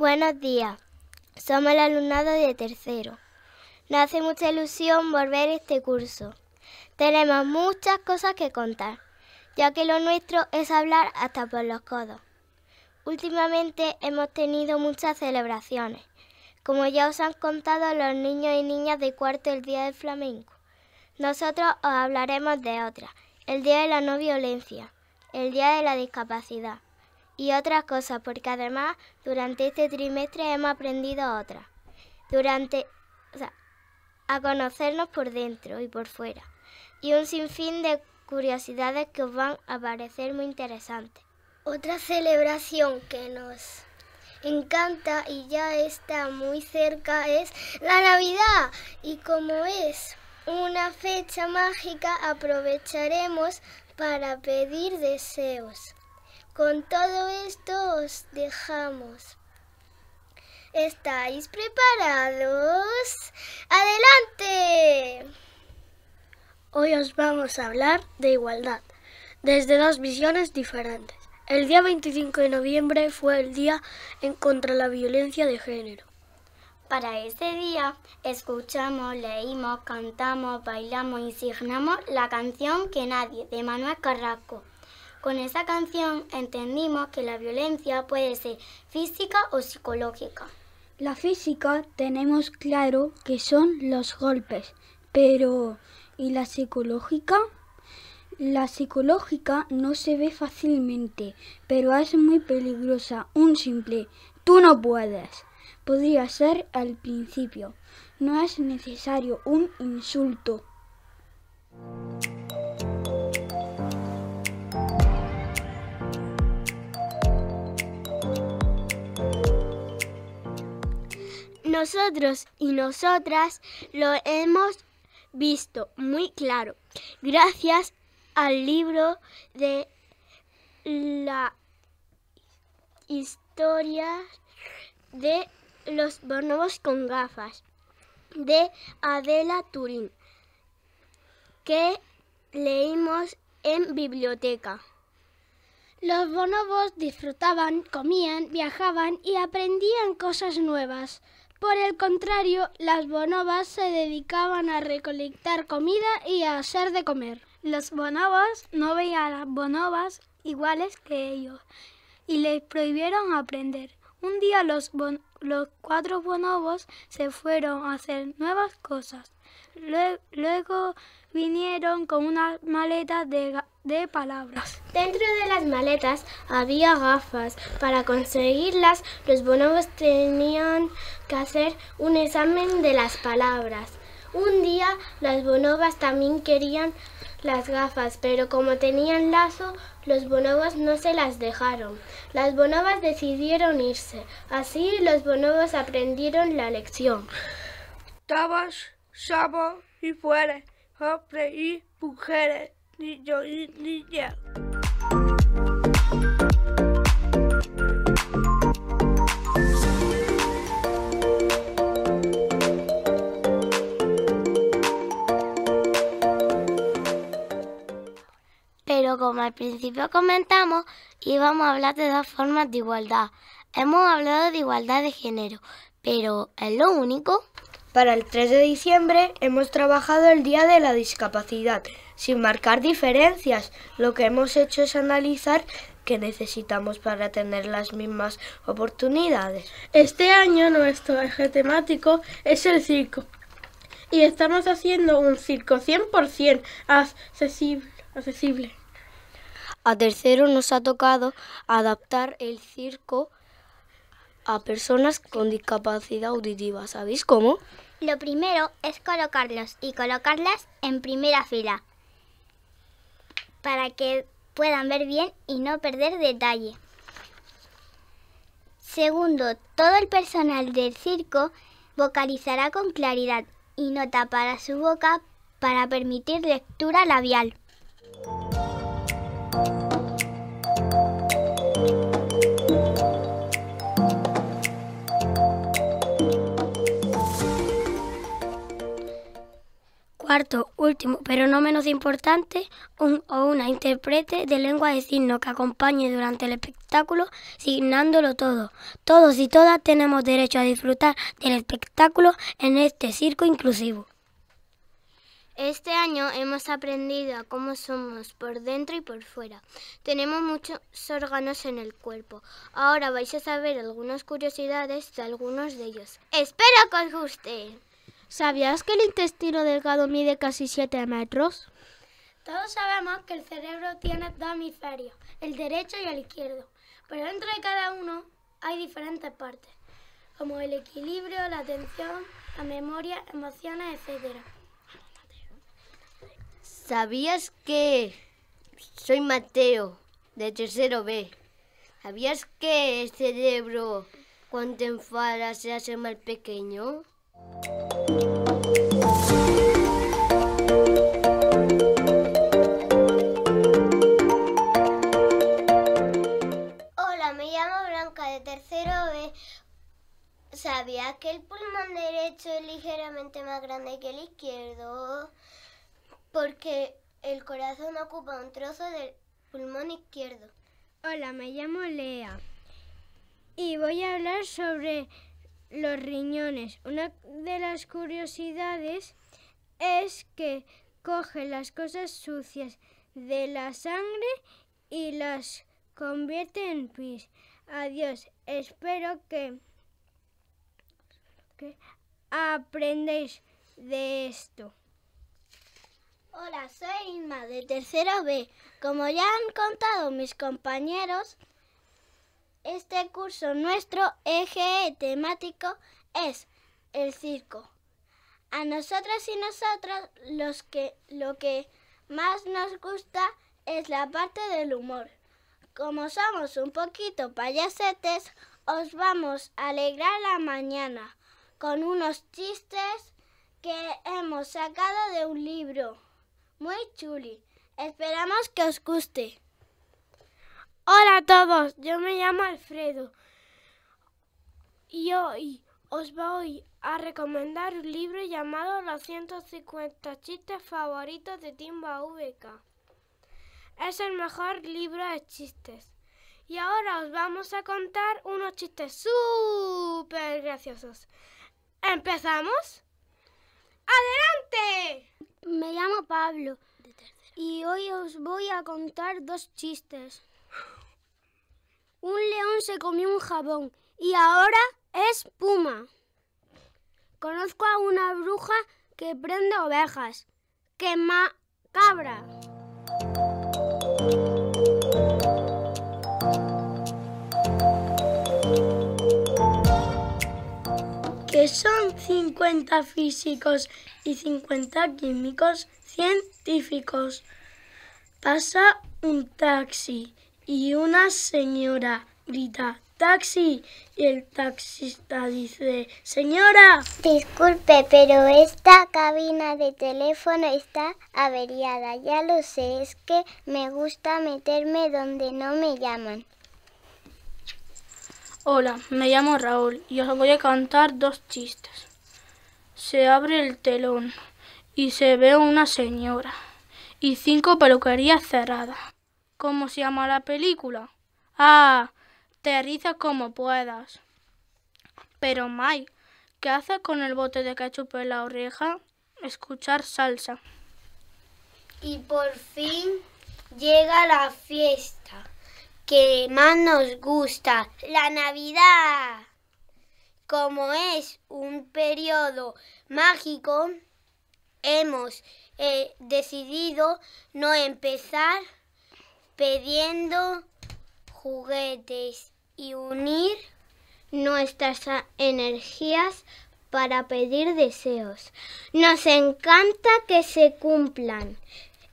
Buenos días. Somos el alumnado de tercero. Nos hace mucha ilusión volver este curso. Tenemos muchas cosas que contar, ya que lo nuestro es hablar hasta por los codos. Últimamente hemos tenido muchas celebraciones, como ya os han contado los niños y niñas de cuarto el Día del Flamenco. Nosotros os hablaremos de otra: el Día de la No Violencia, el Día de la Discapacidad, y otras cosas, porque además durante este trimestre hemos aprendido otras. Durante, a conocernos por dentro y por fuera. Y un sinfín de curiosidades que os van a parecer muy interesantes. Otra celebración que nos encanta y ya está muy cerca es la Navidad. Y como es una fecha mágica, aprovecharemos para pedir deseos. Con todo esto os dejamos. ¿Estáis preparados? ¡Adelante! Hoy os vamos a hablar de igualdad, desde dos visiones diferentes. El día 25 de noviembre fue el Día en contra la Violencia de Género. Para ese día escuchamos, leímos, cantamos, bailamos y la canción Que Nadie de Manuel Carrasco. Con esa canción entendimos que la violencia puede ser física o psicológica. La física tenemos claro que son los golpes, pero ¿y la psicológica? La psicológica no se ve fácilmente, pero es muy peligrosa. Un simple tú no puedes podría ser al principio. No es necesario un insulto Nosotros y nosotras lo hemos visto muy claro, gracias al libro de la historia de los bonobos con gafas de Adela Turín que leímos en biblioteca. Los bonobos disfrutaban, comían, viajaban y aprendían cosas nuevas. Por el contrario, las bonobas se dedicaban a recolectar comida y a hacer de comer. Los bonobos no veían a las bonobas iguales que ellos y les prohibieron aprender. Un día los, los cuatro bonobos se fueron a hacer nuevas cosas. Luego, vinieron con unas maletas de de palabras. Dentro de las maletas había gafas. Para conseguirlas, los bonobos tenían que hacer un examen de las palabras. Un día las bonobas también querían las gafas, pero como tenían lazo, los bonobos no se las dejaron. Las bonobas decidieron irse. Así los bonobos aprendieron la lección. Tabas, sabo y fuere, hombre y mujeres yo y niña. Pero como al principio comentamos, íbamos a hablar de dos formas de igualdad. Hemos hablado de igualdad de género, pero ¿es lo único? Para el 3 de diciembre hemos trabajado el Día de la Discapacidad, sin marcar diferencias. Lo que hemos hecho es analizar qué necesitamos para tener las mismas oportunidades. Este año nuestro eje temático es el circo. Y estamos haciendo un circo 100% accesible. accesible. A tercero nos ha tocado adaptar el circo a personas con discapacidad auditiva. ¿Sabéis cómo? Lo primero es colocarlos y colocarlas en primera fila para que puedan ver bien y no perder detalle. Segundo, todo el personal del circo vocalizará con claridad y no tapará su boca para permitir lectura labial. Cuarto, último, pero no menos importante, un o una intérprete de lengua de signo que acompañe durante el espectáculo signándolo todo. Todos y todas tenemos derecho a disfrutar del espectáculo en este circo inclusivo. Este año hemos aprendido a cómo somos por dentro y por fuera. Tenemos muchos órganos en el cuerpo. Ahora vais a saber algunas curiosidades de algunos de ellos. Espero que os guste. ¿Sabías que el intestino delgado mide casi 7 metros? Todos sabemos que el cerebro tiene dos hemisferios, el derecho y el izquierdo, pero dentro de cada uno hay diferentes partes, como el equilibrio, la atención, la memoria, emociones, etc. ¿Sabías que soy Mateo, de tercero B? ¿Sabías que el cerebro cuando te se hace más pequeño? ¿Sabía que el pulmón derecho es ligeramente más grande que el izquierdo? Porque el corazón ocupa un trozo del pulmón izquierdo. Hola, me llamo Lea y voy a hablar sobre los riñones. Una de las curiosidades es que coge las cosas sucias de la sangre y las convierte en pis. Adiós, espero que aprendéis de esto? Hola, soy Inma de tercero B. Como ya han contado mis compañeros, este curso nuestro eje temático es el circo. A nosotras y nosotras los que, lo que más nos gusta es la parte del humor. Como somos un poquito payasetes, os vamos a alegrar la mañana con unos chistes que hemos sacado de un libro. Muy chuli. Esperamos que os guste. Hola a todos, yo me llamo Alfredo y hoy os voy a recomendar un libro llamado Los 150 chistes favoritos de Timba VK. Es el mejor libro de chistes. Y ahora os vamos a contar unos chistes súper graciosos. ¿Empezamos? ¡Adelante! Me llamo Pablo y hoy os voy a contar dos chistes. Un león se comió un jabón y ahora es puma. Conozco a una bruja que prende ovejas. ¡Quema cabra! son 50 físicos y 50 químicos científicos. Pasa un taxi y una señora grita taxi y el taxista dice señora. Disculpe, pero esta cabina de teléfono está averiada. Ya lo sé, es que me gusta meterme donde no me llaman. Hola, me llamo Raúl y os voy a cantar dos chistes. Se abre el telón y se ve una señora y cinco peluquerías cerradas. ¿Cómo se llama la película? Ah, te rizas como puedas. Pero Mai, ¿qué hace con el bote de ketchup en la oreja? Escuchar salsa. Y por fin llega la fiesta que más nos gusta, la Navidad. Como es un periodo mágico, hemos eh, decidido no empezar pidiendo juguetes y unir nuestras energías para pedir deseos. Nos encanta que se cumplan.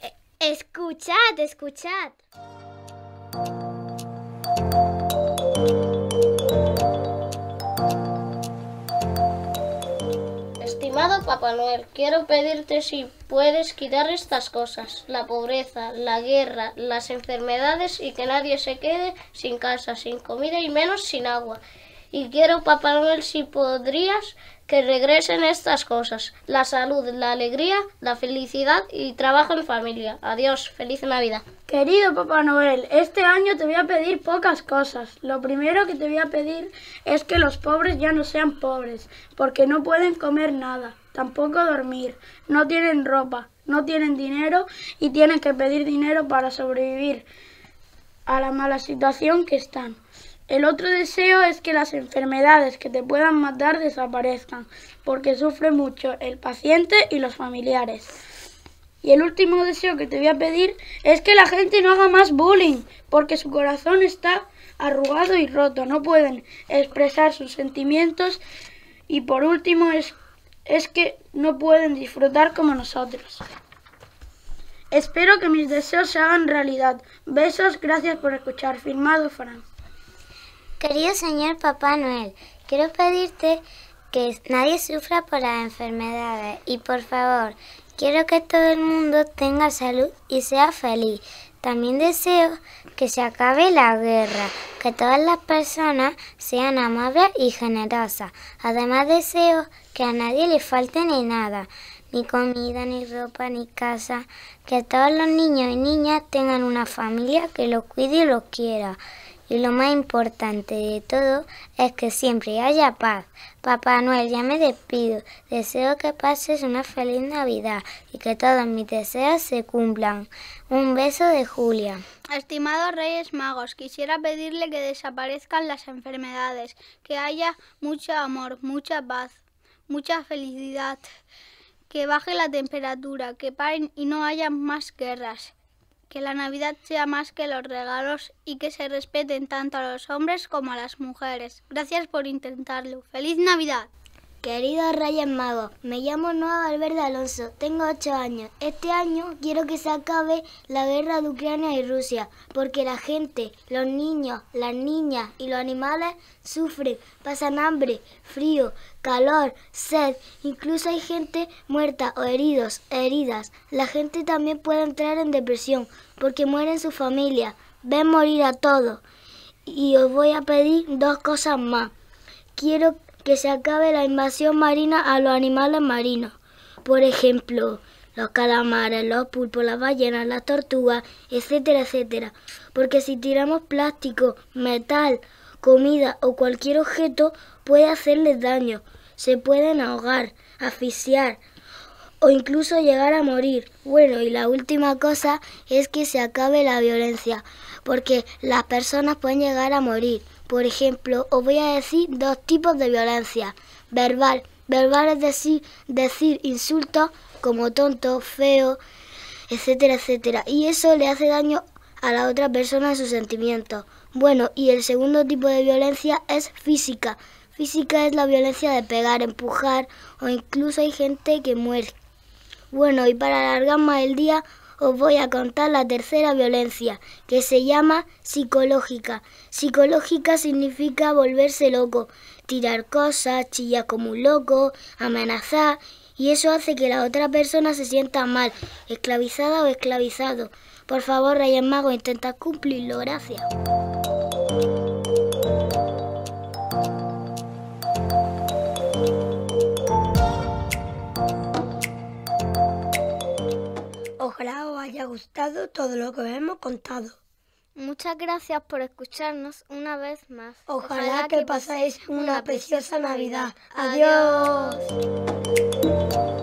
Eh, escuchad, escuchad. Estimado Papá Noel, quiero pedirte si puedes quitar estas cosas, la pobreza, la guerra, las enfermedades y que nadie se quede sin casa, sin comida y menos sin agua. Y quiero, Papá Noel, si podrías que regresen estas cosas, la salud, la alegría, la felicidad y trabajo en familia. Adiós, feliz Navidad. Querido Papá Noel, este año te voy a pedir pocas cosas. Lo primero que te voy a pedir es que los pobres ya no sean pobres, porque no pueden comer nada, tampoco dormir, no tienen ropa, no tienen dinero y tienen que pedir dinero para sobrevivir a la mala situación que están. El otro deseo es que las enfermedades que te puedan matar desaparezcan, porque sufre mucho el paciente y los familiares. Y el último deseo que te voy a pedir es que la gente no haga más bullying, porque su corazón está arrugado y roto, no pueden expresar sus sentimientos y por último es, es que no pueden disfrutar como nosotros. Espero que mis deseos se hagan realidad. Besos, gracias por escuchar. Firmado, Fran. Querido señor Papá Noel, quiero pedirte que nadie sufra por las enfermedades eh, y por favor, quiero que todo el mundo tenga salud y sea feliz. También deseo que se acabe la guerra, que todas las personas sean amables y generosas. Además deseo que a nadie le falte ni nada, ni comida, ni ropa, ni casa, que todos los niños y niñas tengan una familia que los cuide y los quiera. Y lo más importante de todo es que siempre haya paz. Papá Noel, ya me despido. Deseo que pases una feliz Navidad y que todos mis deseos se cumplan. Un beso de Julia. Estimados Reyes Magos, quisiera pedirle que desaparezcan las enfermedades, que haya mucho amor, mucha paz, mucha felicidad, que baje la temperatura, que paren y no haya más guerras que la Navidad sea más que los regalos y que se respeten tanto a los hombres como a las mujeres. Gracias por intentarlo. ¡Feliz Navidad! Queridos rayas Magos, me llamo Noa Valverde Alonso, tengo 8 años. Este año quiero que se acabe la guerra de Ucrania y Rusia, porque la gente, los niños, las niñas y los animales sufren, pasan hambre, frío, calor, sed, incluso hay gente muerta o heridos, heridas. La gente también puede entrar en depresión, porque mueren su familia, ven morir a todos. Y os voy a pedir dos cosas más. Quiero que se acabe la invasión marina a los animales marinos. Por ejemplo, los calamares, los pulpos, las ballenas, las tortugas, etcétera, etcétera. Porque si tiramos plástico, metal, comida o cualquier objeto puede hacerles daño. Se pueden ahogar, asfixiar o incluso llegar a morir. Bueno, y la última cosa es que se acabe la violencia, porque las personas pueden llegar a morir. Por ejemplo, os voy a decir dos tipos de violencia. Verbal. Verbal es decir, decir insultos como tonto, feo, etcétera, etcétera. Y eso le hace daño a la otra persona en sus sentimientos. Bueno, y el segundo tipo de violencia es física. Física es la violencia de pegar, empujar o incluso hay gente que muere. Bueno, y para alargar más el día, os voy a contar la tercera violencia, que se llama psicológica. Psicológica significa volverse loco, tirar cosas, chillar como un loco, amenazar, y eso hace que la otra persona se sienta mal, esclavizada o esclavizado. Por favor, Reyes Mago, intentad cumplirlo, gracias. gustado todo lo que os hemos contado. Muchas gracias por escucharnos una vez más. Ojalá, que, pasáis una, preciosa, Navidad. Adiós.